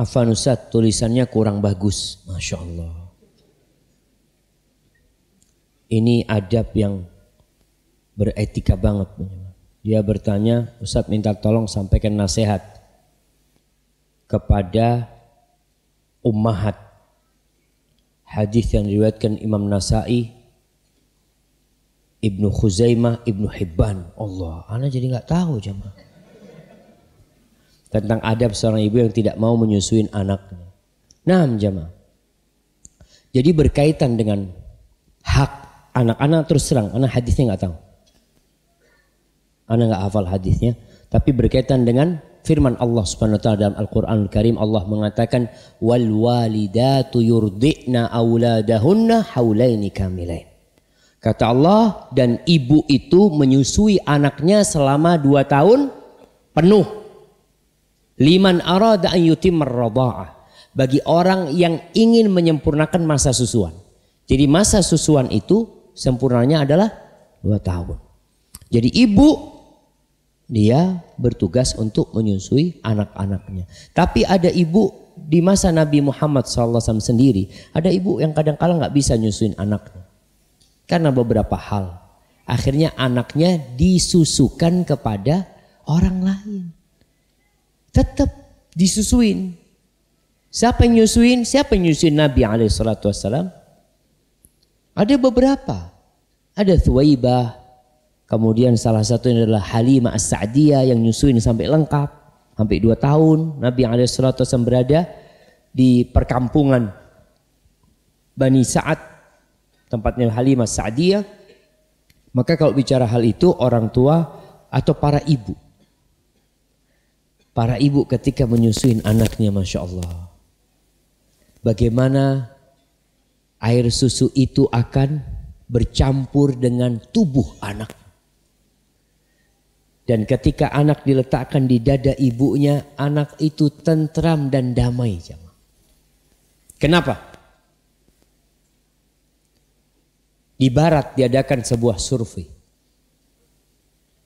Afan Ustaz, tulisannya kurang bagus. Masya Allah. Ini adab yang beretika banget. Dia bertanya, Ustaz minta tolong sampaikan nasihat kepada ummahat. Hadis yang diriwayatkan Imam Nasai, Ibnu Khuzaimah, Ibnu Hibban. Allah, anak jadi nggak tahu jemaah tentang adab seorang ibu yang tidak mau menyusuin anaknya. Nah, jamaah. Jadi berkaitan dengan hak anak-anak terus terang, anak hadisnya nggak tahu. Anak nggak hafal hadisnya, tapi berkaitan dengan firman Allah Subhanahu wa taala dalam Al-Qur'an Al-Karim Allah mengatakan wal walidatu yurdi'na auladahunna haulaini kamilain. Kata Allah dan ibu itu menyusui anaknya selama dua tahun penuh. Liman arada an yutimmar Bagi orang yang ingin menyempurnakan masa susuan. Jadi masa susuan itu sempurnanya adalah dua tahun. Jadi ibu dia bertugas untuk menyusui anak-anaknya. Tapi ada ibu di masa Nabi Muhammad SAW sendiri, ada ibu yang kadang-kala nggak bisa nyusuin anaknya. Karena beberapa hal. Akhirnya anaknya disusukan kepada orang lain tetap disusuin. Siapa yang nyusuin? Siapa yang nyusuin Nabi SAW? Ada beberapa. Ada Thuwaibah. Kemudian salah satunya adalah Halimah As-Sa'diyah yang nyusuin sampai lengkap. Sampai dua tahun Nabi SAW berada di perkampungan Bani Sa'ad. Tempatnya Halimah As-Sa'diyah. Maka kalau bicara hal itu orang tua atau para ibu para ibu ketika menyusuin anaknya Masya Allah. Bagaimana air susu itu akan bercampur dengan tubuh anak. Dan ketika anak diletakkan di dada ibunya, anak itu tentram dan damai. Kenapa? Di barat diadakan sebuah survei.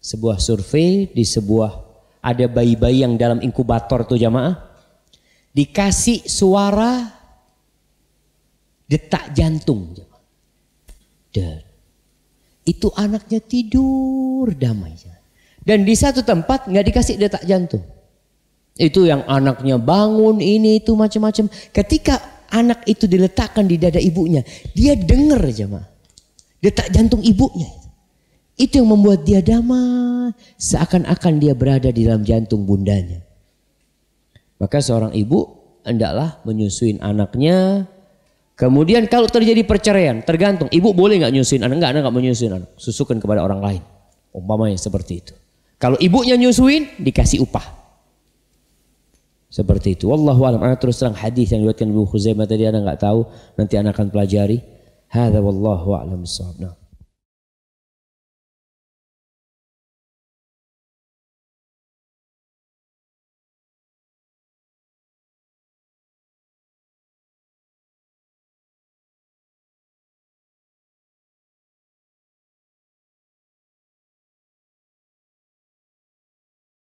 Sebuah survei di sebuah ada bayi-bayi yang dalam inkubator tuh jamaah dikasih suara detak jantung Dan itu anaknya tidur damai dan di satu tempat nggak dikasih detak jantung itu yang anaknya bangun ini itu macam-macam ketika anak itu diletakkan di dada ibunya dia dengar jamaah detak jantung ibunya itu yang membuat dia damai, seakan-akan dia berada di dalam jantung bundanya. Maka seorang ibu hendaklah menyusui anaknya. Kemudian kalau terjadi perceraian, tergantung ibu boleh nggak nyusuin anak, nggak anak nggak menyusui anak, susukan kepada orang lain. Umpamanya seperti itu. Kalau ibunya nyusuin dikasih upah. Seperti itu. Wallahu alam. Anak terus terang hadis yang diriwayatkan Ibu Khuzaimah tadi anak nggak tahu, nanti anak akan pelajari. Hada wallahu a'lam Nah.